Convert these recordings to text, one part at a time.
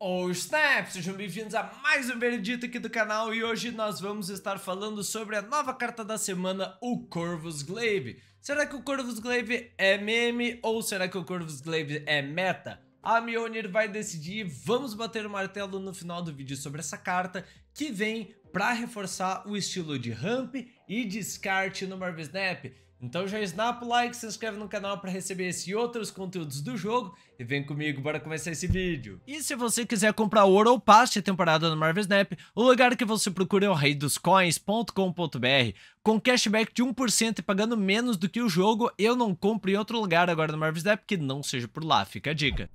Ou oh, Snap, sejam bem-vindos a mais um veredito aqui do canal e hoje nós vamos estar falando sobre a nova carta da semana, o Corvus Glaive. Será que o Corvus Glaive é meme ou será que o Corvus Glaive é meta? A Mjolnir vai decidir, vamos bater o martelo no final do vídeo sobre essa carta que vem para reforçar o estilo de ramp e descarte no Marvel Snap. Então já snap o like, se inscreve no canal para receber esse e outros conteúdos do jogo e vem comigo, bora começar esse vídeo. E se você quiser comprar ouro ou passe temporada no Marvel Snap, o lugar que você procura é o reidoscoins.com.br. Com cashback de 1% e pagando menos do que o jogo, eu não compro em outro lugar agora no Marvel Snap que não seja por lá, fica a dica.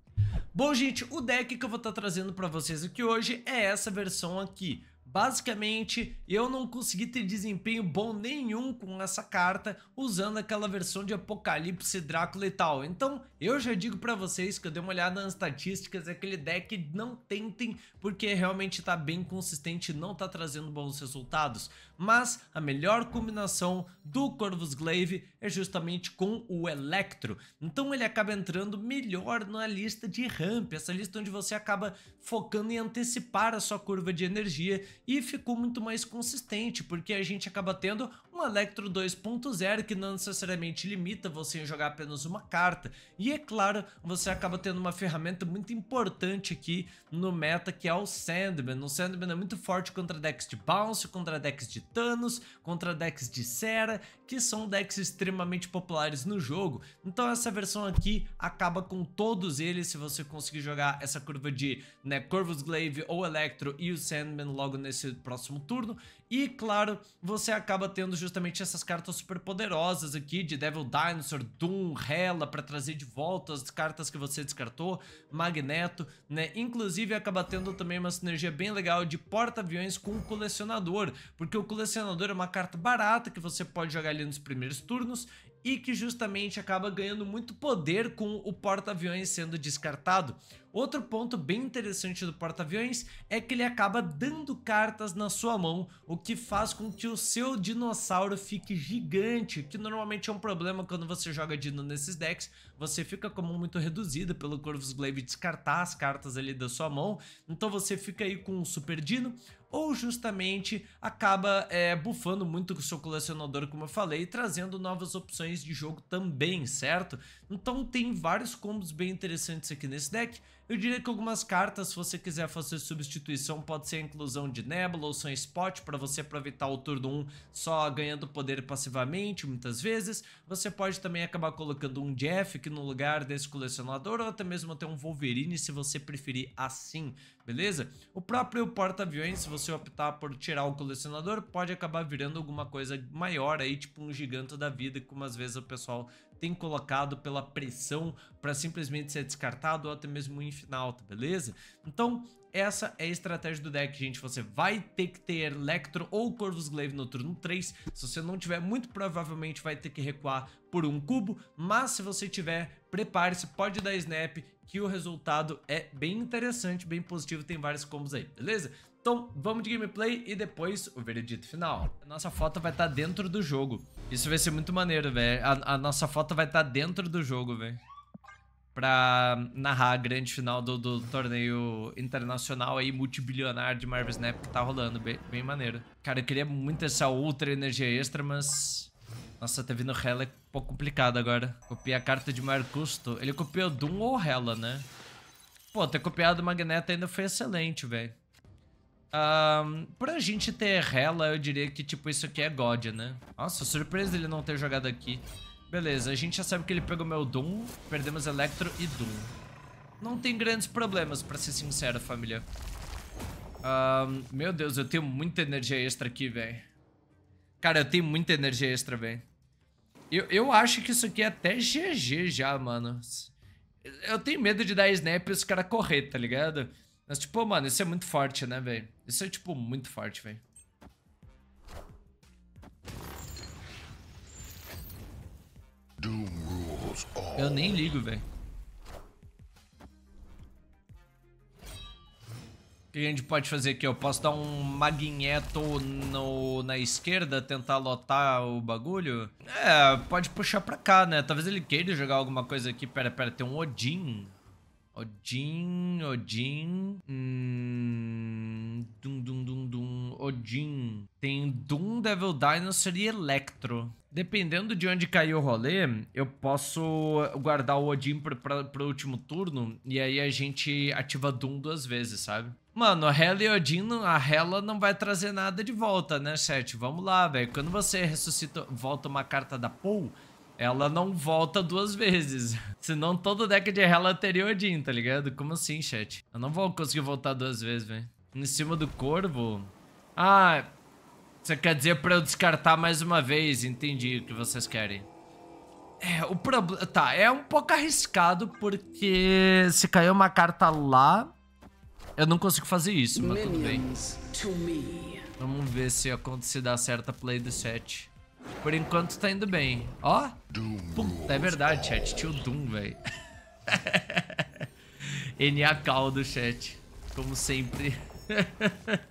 Bom gente, o deck que eu vou estar tá trazendo para vocês aqui hoje é essa versão aqui. Basicamente, eu não consegui ter desempenho bom nenhum com essa carta usando aquela versão de Apocalipse, Drácula e tal. Então, eu já digo para vocês que eu dei uma olhada nas estatísticas, é aquele deck não tentem porque realmente tá bem consistente, não tá trazendo bons resultados mas a melhor combinação do Corvus Glaive é justamente com o Electro. Então ele acaba entrando melhor na lista de ramp, essa lista onde você acaba focando em antecipar a sua curva de energia e ficou muito mais consistente, porque a gente acaba tendo um Electro 2.0 que não necessariamente limita você em jogar apenas uma carta. E é claro, você acaba tendo uma ferramenta muito importante aqui no meta que é o Sandman. O Sandman é muito forte contra decks de bounce, contra decks de Thanos, contra decks de Sera, que são decks extremamente populares no jogo. Então essa versão aqui acaba com todos eles se você conseguir jogar essa curva de né, Corvus Glaive ou Electro e o Sandman logo nesse próximo turno. E claro, você acaba tendo justamente essas cartas super poderosas aqui de Devil Dinosaur, Doom, Hela para trazer de volta as cartas que você descartou, Magneto, né? Inclusive acaba tendo também uma sinergia bem legal de porta-aviões com o colecionador, porque o colecionador é uma carta barata que você pode jogar ali nos primeiros turnos e que justamente acaba ganhando muito poder com o porta-aviões sendo descartado. Outro ponto bem interessante do porta-aviões é que ele acaba dando cartas na sua mão, o que faz com que o seu dinossauro fique gigante, que normalmente é um problema quando você joga Dino nesses decks, você fica como muito reduzido pelo Corvus Glaive descartar as cartas ali da sua mão, então você fica aí com um Super Dino, ou justamente acaba é, bufando muito o seu colecionador, como eu falei, trazendo novas opções de jogo também, certo? Então tem vários combos bem interessantes aqui nesse deck. Eu diria que algumas cartas, se você quiser fazer substituição, pode ser a inclusão de Nebula ou Sunspot para você aproveitar o turno 1 só ganhando poder passivamente, muitas vezes. Você pode também acabar colocando um Jeff aqui no lugar desse colecionador ou até mesmo até um Wolverine se você preferir assim, beleza? O próprio porta-aviões, se você optar por tirar o colecionador, pode acabar virando alguma coisa maior aí, tipo um gigante da vida, como às vezes o pessoal tem colocado pela pressão para simplesmente ser descartado ou até mesmo em final, beleza? Então, essa é a estratégia do deck, gente. Você vai ter que ter Electro ou Corvus Glaive no turno 3. Se você não tiver, muito provavelmente vai ter que recuar por um cubo. Mas se você tiver, prepare-se, pode dar snap, que o resultado é bem interessante, bem positivo, tem vários combos aí, beleza? Então vamos de gameplay e depois o veredito final. A nossa foto vai estar tá dentro do jogo. Isso vai ser muito maneiro, velho. A, a, nossa foto vai estar tá dentro do jogo, velho. Pra narrar a grande final do, do torneio internacional aí, multibilionário de Marvel Snap que tá rolando. Bem, bem maneiro. Cara, eu queria muito essa outra energia extra, mas... Nossa, tá vindo Hela é um pouco complicado agora. Copia a carta de maior custo. Ele copiou Doom ou Hela, né? Pô, ter copiado o Magneto ainda foi excelente, velho. Um, pra gente ter ela eu diria que, tipo, isso aqui é God, né? Nossa, surpresa ele não ter jogado aqui. Beleza, a gente já sabe que ele pegou meu Doom, perdemos Electro e Doom. Não tem grandes problemas, pra ser sincero, família. Um, meu Deus, eu tenho muita energia extra aqui, velho. Cara, eu tenho muita energia extra, velho. Eu, eu acho que isso aqui é até GG já, mano. Eu tenho medo de dar snap e os caras correr, tá ligado? Mas, tipo, mano, isso é muito forte, né, velho? Isso é, tipo, muito forte, velho. Eu nem ligo, velho. O que a gente pode fazer aqui? Eu posso dar um magneto no, na esquerda, tentar lotar o bagulho? É, pode puxar pra cá, né? Talvez ele queira jogar alguma coisa aqui. Pera, pera, tem um Odin. Odin, Odin. Hum, dum, dum, dum, dum. Odin. Tem Doom, Devil Dinosaur e Electro. Dependendo de onde cair o rolê, eu posso guardar o Odin pro último turno e aí a gente ativa Doom duas vezes, sabe? Mano, a Hela e Odin, a Hela não vai trazer nada de volta, né, chat? Vamos lá, velho. Quando você ressuscita, volta uma carta da Pool, ela não volta duas vezes. Senão todo deck de Hela é teria Odin, tá ligado? Como assim, chat? Eu não vou conseguir voltar duas vezes, velho. Em cima do corvo? Ah, você quer dizer pra eu descartar mais uma vez. Entendi o que vocês querem. É, o problema... Tá, é um pouco arriscado porque se caiu uma carta lá, eu não consigo fazer isso, mas tudo bem. Vamos ver se, acontece dá certa play do set. Por enquanto tá indo bem. Ó. Puta, é verdade, chat. Tio Doom, velho. NA caldo, chat. Como sempre.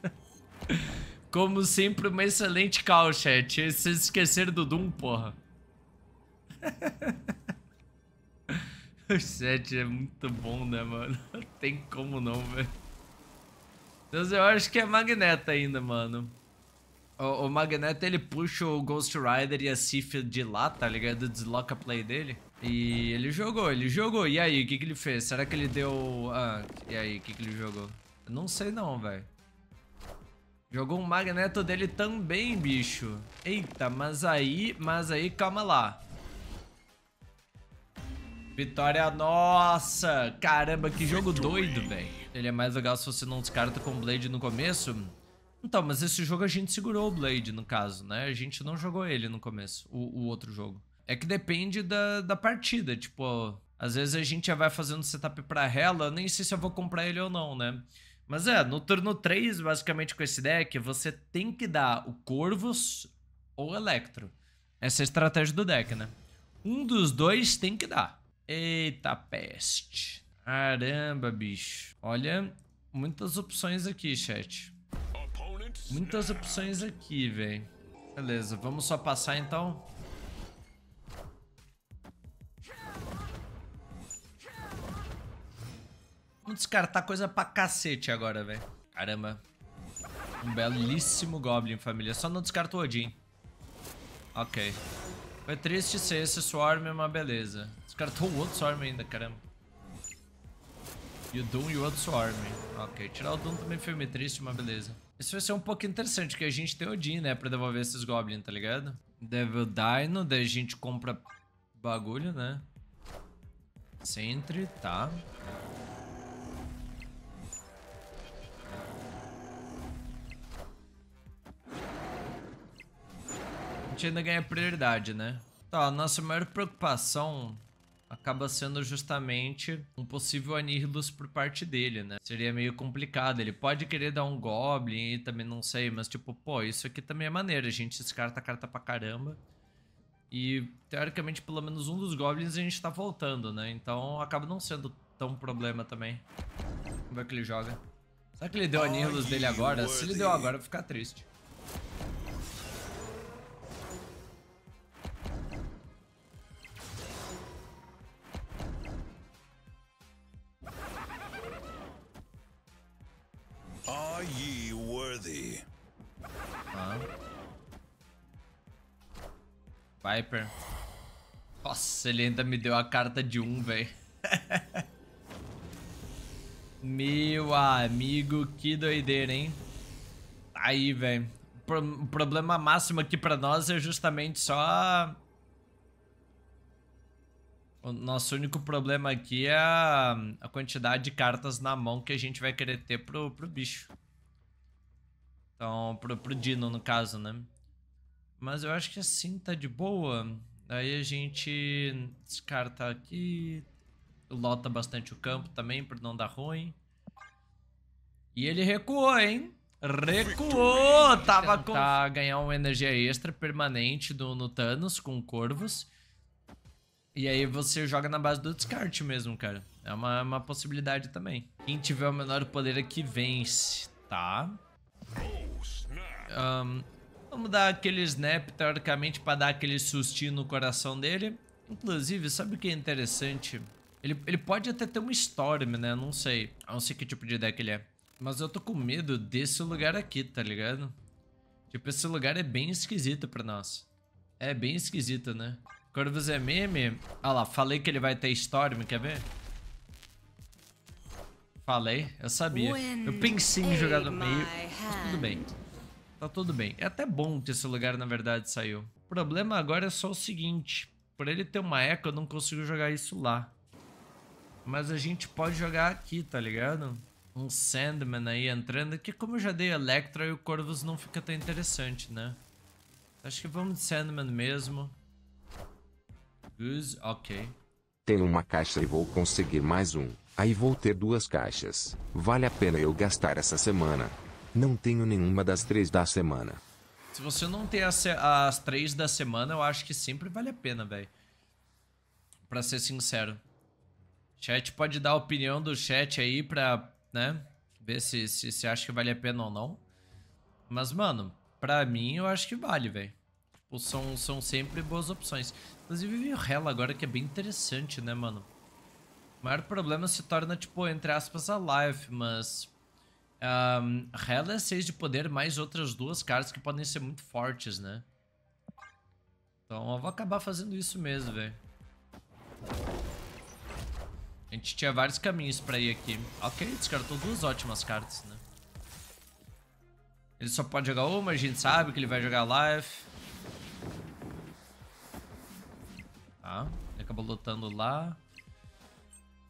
Como sempre, uma excelente call, chat. Vocês esqueceram do Doom, porra. o chat é muito bom, né, mano? Não tem como não, velho. Deus, eu acho que é Magneta ainda, mano. O, o, Magneto, ele puxa o Ghost Rider e a Sif de lá, tá ligado? Desloca a play dele. E ele jogou, ele jogou. E aí, o que que ele fez? Será que ele deu... Ah, e aí, o que que ele jogou? Eu não sei não, velho. Jogou um Magneto dele também, bicho. Eita, mas aí... Mas aí, calma lá. Vitória nossa! Caramba, que jogo doido, velho. Ele é mais legal se você não descarta com Blade no começo. Então, mas esse jogo a gente segurou o Blade, no caso, né? A gente não jogou ele no começo, o, o outro jogo. É que depende da, da partida, tipo, às vezes a gente já vai fazendo setup pra ela. nem sei se eu vou comprar ele ou não, né? Mas é, no turno 3, basicamente com esse deck, você tem que dar o Corvus ou Electro. Essa é a estratégia do deck, né? Um dos dois tem que dar. Eita peste. Caramba, bicho. Olha, muitas opções aqui, chat. Muitas opções aqui, velho. Beleza, vamos só passar então. Vamos descartar coisa pra cacete agora, velho. Caramba. Um belíssimo Goblin, família. Só não descarta o Odin. Ok. Foi triste ser esse Swarm, é uma beleza. Descartou o outro Swarm ainda, caramba. E o Doom e o outro Swarm. Ok, tirar o Doom também foi meio triste, uma beleza. Isso vai ser um pouco interessante, porque a gente tem Odin, né, pra devolver esses Goblins, tá ligado? Devil Dino, daí a gente compra bagulho, né? Sentry, tá. A gente ainda ganha prioridade, né? Tá, a nossa maior preocupação acaba sendo justamente um possível Anihilus por parte dele, né? Seria meio complicado. Ele pode querer dar um Goblin e também não sei, mas tipo, pô, isso aqui também é maneiro. A gente descarta a carta pra caramba. E teoricamente, pelo menos um dos Goblins a gente tá voltando, né? Então acaba não sendo tão problema também. Vamos ver o que ele joga. Será que ele deu Anihilus dele agora? Se ele deu agora, eu vou ficar triste. Are ye worthy? Ah. Viper. Nossa, ele ainda me deu a carta de um, velho. Meu amigo, que doideira, hein? Aí, velho. Pro o problema máximo aqui pra nós é justamente só... O nosso único problema aqui é a, a quantidade de cartas na mão que a gente vai querer ter pro, pro bicho. Então, pro, pro Dino, no caso, né? Mas eu acho que assim tá de boa. Aí a gente descarta aqui, lota bastante o campo também pra não dar ruim. E ele recuou, hein? Recuou! Tava com. ganhar uma energia extra permanente do, no Thanos com corvos. E aí você joga na base do descarte mesmo, cara. É uma, uma possibilidade também. Quem tiver o menor poder aqui é vence, tá? Um, vamos dar aquele snap, teoricamente, para dar aquele sustinho no coração dele. Inclusive, sabe o que é interessante? Ele, ele pode até ter um Storm, né? Não sei. não sei que tipo de deck ele é. Mas eu tô com medo desse lugar aqui, tá ligado? Tipo, esse lugar é bem esquisito pra nós. É bem esquisito, né? Corvus é meme. Ah lá, falei que ele vai ter Storm, quer ver? Falei, eu sabia. Eu pensei em jogar no meio, mas tudo bem. Tá tudo bem. É até bom que esse lugar, na verdade, saiu. O problema agora é só o seguinte. Por ele ter uma eco, eu não consigo jogar isso lá. Mas a gente pode jogar aqui, tá ligado? Um Sandman aí entrando. Que como eu já dei Electra, e o Corvus não fica tão interessante, né? Acho que vamos de Sandman mesmo. Goose, ok. Tenho uma caixa e vou conseguir mais um. Aí vou ter duas caixas. Vale a pena eu gastar essa semana. Não tenho nenhuma das três da semana. Se você não tem as, as três da semana, eu acho que sempre vale a pena, velho. Pra ser sincero. Chat pode dar a opinião do chat aí pra, né? Ver se, se, se acha que vale a pena ou não. Mas, mano, pra mim eu acho que vale, velho. Tipo, são, são sempre boas opções. Inclusive vi o Hela agora que é bem interessante, né, mano? O maior problema se torna, tipo, entre aspas, a live, mas um, Hela é 6 de poder, mais outras duas cartas que podem ser muito fortes, né? Então eu vou acabar fazendo isso mesmo, velho. A gente tinha vários caminhos pra ir aqui. Ok, descartou duas ótimas cartas, né? Ele só pode jogar uma, a gente sabe que ele vai jogar life. Tá, ele acabou lutando lá.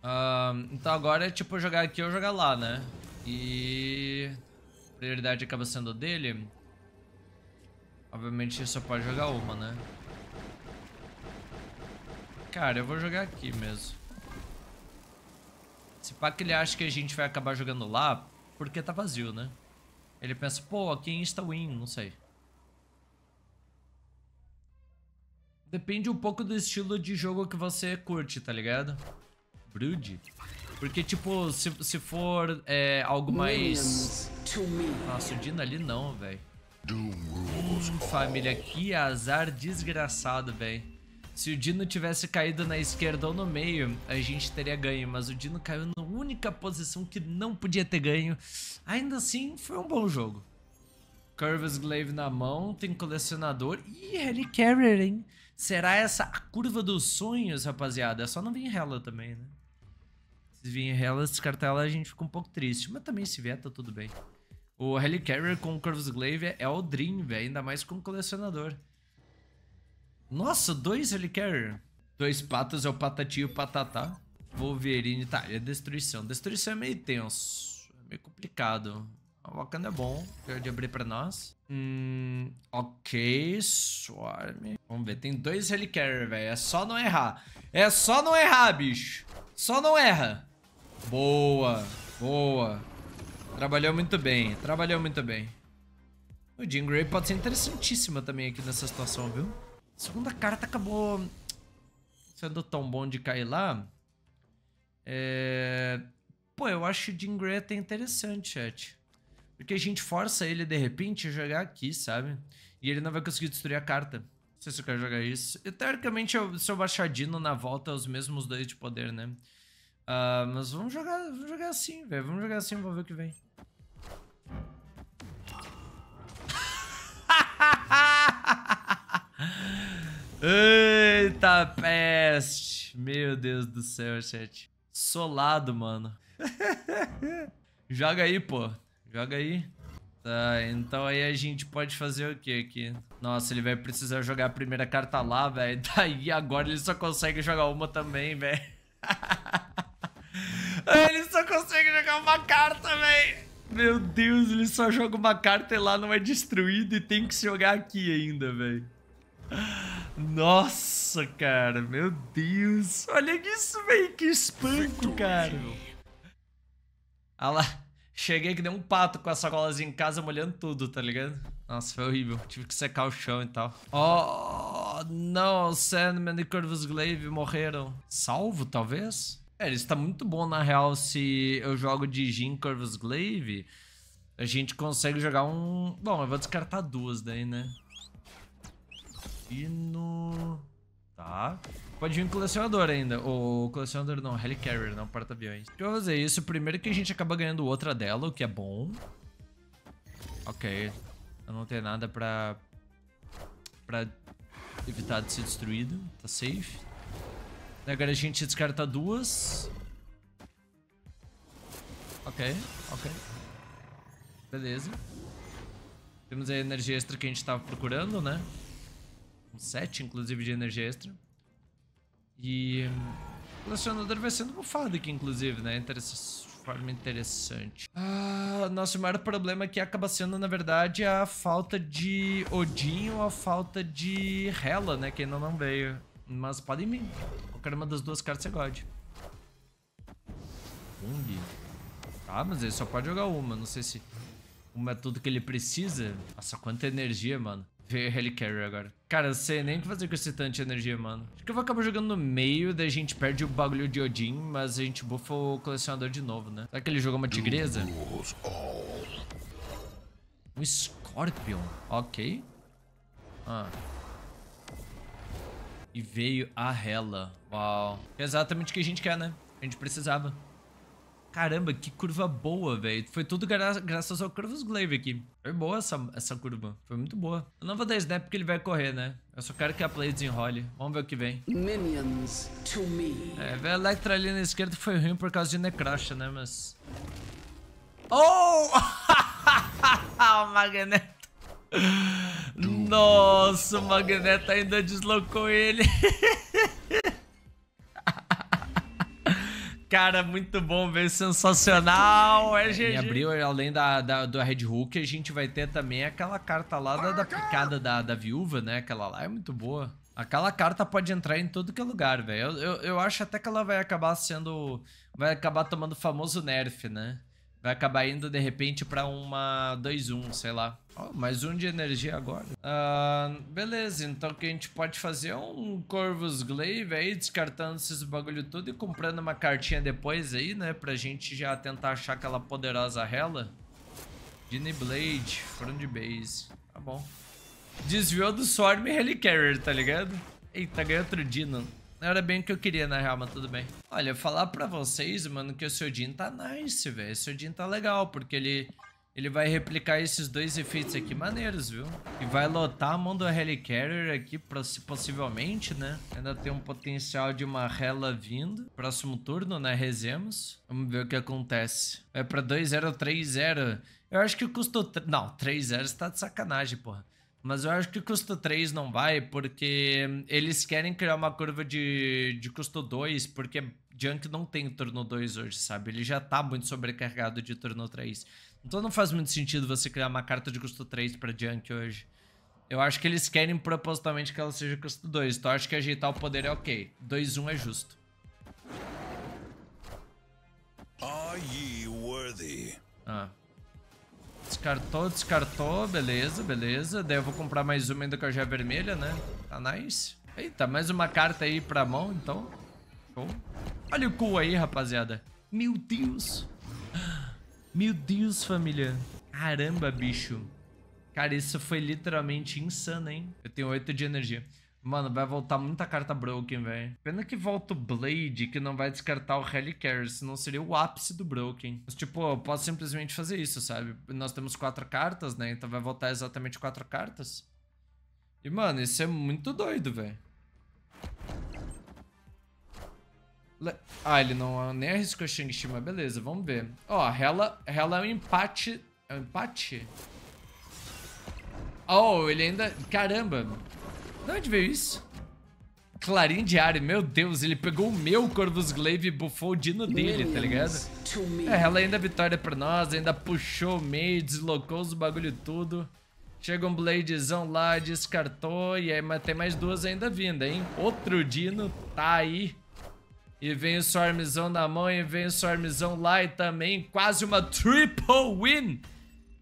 Um, então agora é tipo jogar aqui ou jogar lá, né? E prioridade acaba sendo dele. Obviamente só pode jogar uma, né? Cara, eu vou jogar aqui mesmo. Se pá que ele acha que a gente vai acabar jogando lá, porque tá vazio, né? Ele pensa, pô, aqui em insta-win, não sei. Depende um pouco do estilo de jogo que você curte, tá ligado? Brood. Porque, tipo, se, se for é, algo mais... Nossa, o Dino ali não, velho. Hum, família, que azar desgraçado, velho. Se o Dino tivesse caído na esquerda ou no meio, a gente teria ganho, mas o Dino caiu na única posição que não podia ter ganho. Ainda assim, foi um bom jogo. Curvas Glaive na mão, tem colecionador. Ih, Carrier, hein? Será essa a curva dos sonhos, rapaziada? É só não vir em Hela também, né? Se vir elas, descartar ela, a gente fica um pouco triste. Mas também se vier, tá tudo bem. O Helicarrier com o Curves Glaive é o Dream, velho. Ainda mais com o colecionador. Nossa, dois Helicarrier. Dois patas é o Patati e o Patatá. Wolverine, tá, é destruição. Destruição é meio tenso. É meio complicado. a Wakanda é bom. Pode abrir pra nós. Hum, ok, Swarm. Vamos ver, tem dois Helicarrier, velho. É só não errar. É só não errar, bicho. Só não erra. Boa, boa. Trabalhou muito bem, trabalhou muito bem. O Jean Grey pode ser interessantíssima também aqui nessa situação, viu? A segunda carta acabou sendo tão bom de cair lá. É... Pô, eu acho o Jean Grey é até interessante, chat. Porque a gente força ele, de repente, a jogar aqui, sabe? E ele não vai conseguir destruir a carta. Não sei se eu quero jogar isso. E, teoricamente, eu, se eu baixar Dino na volta, é os mesmos dois de poder, né? Uh, mas vamos jogar, vamos jogar assim, velho. Vamos jogar assim, vamos ver o que vem. Eita peste! Meu Deus do céu, chat. Solado, mano. Joga aí, pô. Joga aí. Tá, então aí a gente pode fazer o que aqui? Nossa, ele vai precisar jogar a primeira carta lá, velho. Daí agora ele só consegue jogar uma também, velho. Ele só consegue jogar uma carta, velho. Meu Deus, ele só joga uma carta e lá não é destruído e tem que se jogar aqui ainda, velho. Nossa, cara, meu Deus. Olha isso, velho, que espanco, cara. Ah lá, cheguei que nem um pato com a sacolazinha em casa molhando tudo, tá ligado? Nossa, foi horrível. Tive que secar o chão e tal. Oh, não, Sandman e Corvus Glaive morreram. Salvo, talvez? É, ele está muito bom, na real, se eu jogo de Jin Curvus Glaive, a gente consegue jogar um... Bom, eu vou descartar duas daí, né? no Tá. Pode vir um colecionador ainda. ou colecionador não, Helicarrier, não porta-aviões. Deixa eu fazer isso. Primeiro que a gente acaba ganhando outra dela, o que é bom. Ok. Eu não tenho nada pra... Pra evitar de ser destruído. Tá safe. Agora a gente descarta duas. Ok, ok. Beleza. Temos a energia extra que a gente estava procurando, né? Um set, inclusive, de energia extra. E... O hum, colecionador vai sendo bufado aqui, inclusive, né? De Forma interessante. Ah, nosso maior problema aqui acaba sendo, na verdade, a falta de Odin ou a falta de Hela, né? Que ainda não veio. Mas podem vir quero uma das duas cartas, você God. Kung. Tá, mas ele só pode jogar uma. Não sei se uma é tudo que ele precisa. Nossa, quanta energia, mano. Veio Heli Carry agora. Cara, eu sei nem o que fazer com esse tanto de energia, mano. Acho que eu vou acabar jogando no meio, daí a gente perde o bagulho de Odin, mas a gente buffa o colecionador de novo, né? Será que ele jogou uma tigresa? Um Scorpion. Ok. Ah. E veio a Hela. Uau. É exatamente o que a gente quer, né? A gente precisava. Caramba, que curva boa, velho. Foi tudo gra graças ao Curvus Glaive aqui. Foi boa essa, essa curva. Foi muito boa. Eu não vou dar snap porque ele vai correr, né? Eu só quero que a play desenrole. Vamos ver o que vem. Minions to me. É, a Electra ali na esquerda foi ruim por causa de Necrasha, né? Mas... Oh! o Magneto. Nossa, o Magneto ainda deslocou ele. Cara, muito bom ver, sensacional. É, é GG. abriu, além da, da, do Red Hook, a gente vai ter também aquela carta lá da, da picada da, da viúva, né? Aquela lá é muito boa. Aquela carta pode entrar em todo que é lugar, velho. Eu, eu, eu acho até que ela vai acabar sendo. Vai acabar tomando o famoso nerf, né? Vai acabar indo, de repente, pra uma 2-1, sei lá. Oh, mais um de energia agora. Uh, beleza, então o que a gente pode fazer é um Corvus Glaive aí, descartando esses bagulho tudo e comprando uma cartinha depois aí, né? Pra gente já tentar achar aquela poderosa rela Dini Blade, front base. Tá bom. Desviou do Swarm e Helicarrier, tá ligado? Eita, ganhou outro Dino era bem o que eu queria, na real, mas tudo bem. Olha, falar pra vocês, mano, que o seu Jin tá nice, velho. O seu Jin tá legal, porque ele, ele vai replicar esses dois efeitos aqui maneiros, viu? E vai lotar a mão do Helicarrier aqui, possivelmente, né? Ainda tem um potencial de uma hella vindo. Próximo turno, né? Rezemos. Vamos ver o que acontece. Vai pra 2-0, 3-0. Eu acho que custou... Não, 3-0 está de sacanagem, porra. Mas eu acho que custo 3 não vai, porque eles querem criar uma curva de, de custo 2, porque Junk não tem turno 2 hoje, sabe? Ele já tá muito sobrecarregado de turno 3. Então não faz muito sentido você criar uma carta de custo 3 pra Junk hoje. Eu acho que eles querem propositalmente que ela seja custo 2. Então acho que ajeitar o poder é ok. 2-1 um é justo. Are ye worthy? Ah. Descartou, descartou. Beleza, beleza. Daí eu vou comprar mais uma ainda com a joia vermelha, né? Tá nice. Eita, mais uma carta aí pra mão, então. Show. Olha o cu aí, rapaziada. Meu Deus. Meu Deus, família. Caramba, bicho. Cara, isso foi literalmente insano, hein? Eu tenho 8 de energia. Mano, vai voltar muita carta Broken, velho. Pena que volta o Blade, que não vai descartar o Helicarrier, senão seria o ápice do Broken. Mas, tipo, eu posso simplesmente fazer isso, sabe? Nós temos quatro cartas, né? Então vai voltar exatamente quatro cartas. E, mano, isso é muito doido, velho. Ah, ele não nem arriscou a Shang-Chi, mas beleza, vamos ver. Ó, oh, Hela, Hela é um empate... É um empate? Oh, ele ainda... Caramba! De onde veio isso? Clarim diário, meu Deus, ele pegou o meu Corvus Glaive e bufou o dino dele, tá ligado? É, ela ainda é vitória pra nós, ainda puxou o meio, deslocou os bagulho tudo. Chega um Bladezão lá, descartou, e aí tem mais duas ainda vindo hein? Outro Dino tá aí. E vem o Swarmzão na mão, e vem o Swarmzão lá, e também quase uma triple win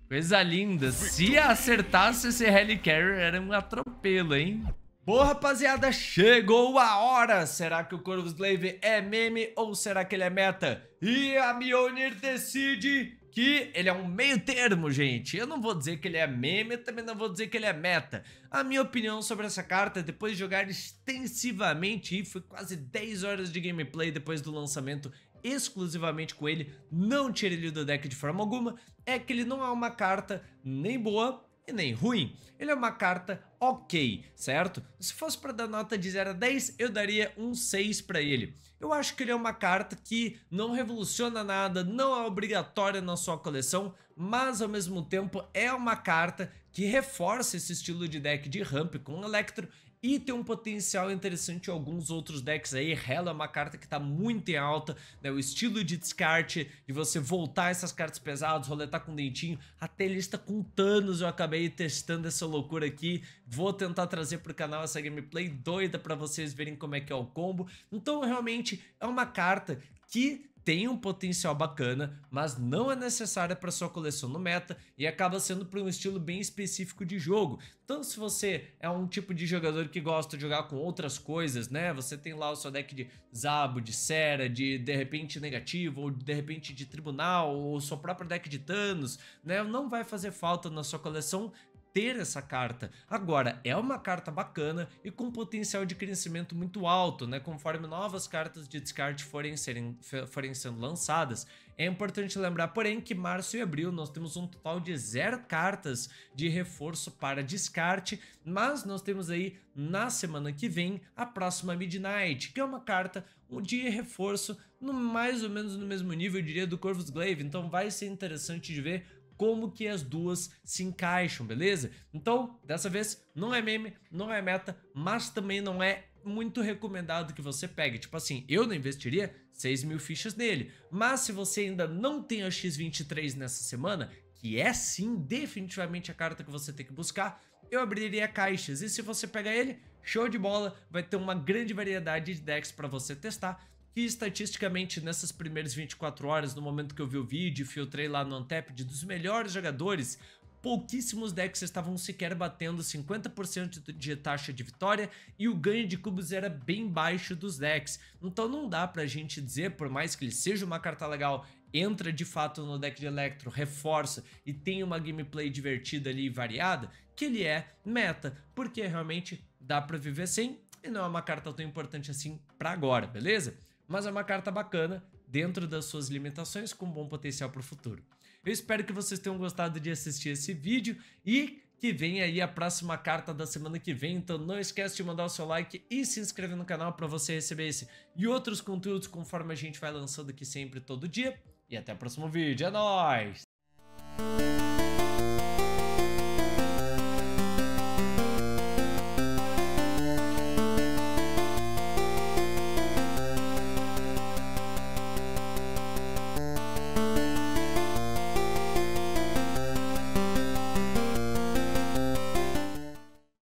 Coisa linda. Se acertasse esse Rally Carrier, era um atropelo, hein? Boa, rapaziada, chegou a hora! Será que o Corvus Glaive é meme ou será que ele é meta? E a Mjolnir decide que ele é um meio termo, gente. Eu não vou dizer que ele é meme, eu também não vou dizer que ele é meta. A minha opinião sobre essa carta, depois de jogar extensivamente, e foi quase 10 horas de gameplay depois do lançamento, exclusivamente com ele, não tire ele do deck de forma alguma, é que ele não é uma carta nem boa e nem ruim. Ele é uma carta ok, certo? Se fosse para dar nota de 0 a 10, eu daria um 6 para ele. Eu acho que ele é uma carta que não revoluciona nada, não é obrigatória na sua coleção, mas ao mesmo tempo é uma carta que reforça esse estilo de deck de ramp com Electro e tem um potencial interessante em alguns outros decks aí. hella é uma carta que tá muito em alta, né? O estilo de descarte, de você voltar essas cartas pesadas, roletar com dentinho. Até lista com Thanos eu acabei testando essa loucura aqui. Vou tentar trazer pro canal essa gameplay doida para vocês verem como é que é o combo. Então, realmente, é uma carta que tem um potencial bacana, mas não é necessária para sua coleção no meta e acaba sendo para um estilo bem específico de jogo. Então, se você é um tipo de jogador que gosta de jogar com outras coisas, né? Você tem lá o seu deck de Zabo, de Sera, de de repente negativo, ou de repente de tribunal, ou seu próprio deck de Thanos, né? Não vai fazer falta na sua coleção ter essa carta. Agora, é uma carta bacana e com potencial de crescimento muito alto, né? Conforme novas cartas de descarte forem, serem, forem sendo lançadas. É importante lembrar, porém, que março e abril nós temos um total de zero cartas de reforço para descarte, mas nós temos aí na semana que vem a próxima Midnight, que é uma carta de reforço no mais ou menos no mesmo nível, eu diria, do Corvus Glaive. Então vai ser interessante de ver como que as duas se encaixam, beleza? Então, dessa vez, não é meme, não é meta, mas também não é muito recomendado que você pegue. Tipo assim, eu não investiria 6 mil fichas nele. Mas se você ainda não tem a X23 nessa semana, que é sim definitivamente a carta que você tem que buscar, eu abriria caixas. E se você pegar ele, show de bola, vai ter uma grande variedade de decks para você testar que estatisticamente nessas primeiras 24 horas, no momento que eu vi o vídeo, filtrei lá no de dos melhores jogadores, pouquíssimos decks estavam sequer batendo 50% de taxa de vitória e o ganho de cubos era bem baixo dos decks. Então não dá pra gente dizer, por mais que ele seja uma carta legal, entra de fato no deck de Electro, reforça e tem uma gameplay divertida ali e variada, que ele é meta, porque realmente dá pra viver sem e não é uma carta tão importante assim pra agora, beleza? mas é uma carta bacana dentro das suas limitações com bom potencial para o futuro. Eu espero que vocês tenham gostado de assistir esse vídeo e que venha aí a próxima carta da semana que vem, então não esquece de mandar o seu like e se inscrever no canal para você receber esse e outros conteúdos conforme a gente vai lançando aqui sempre todo dia. E até o próximo vídeo, é nóis!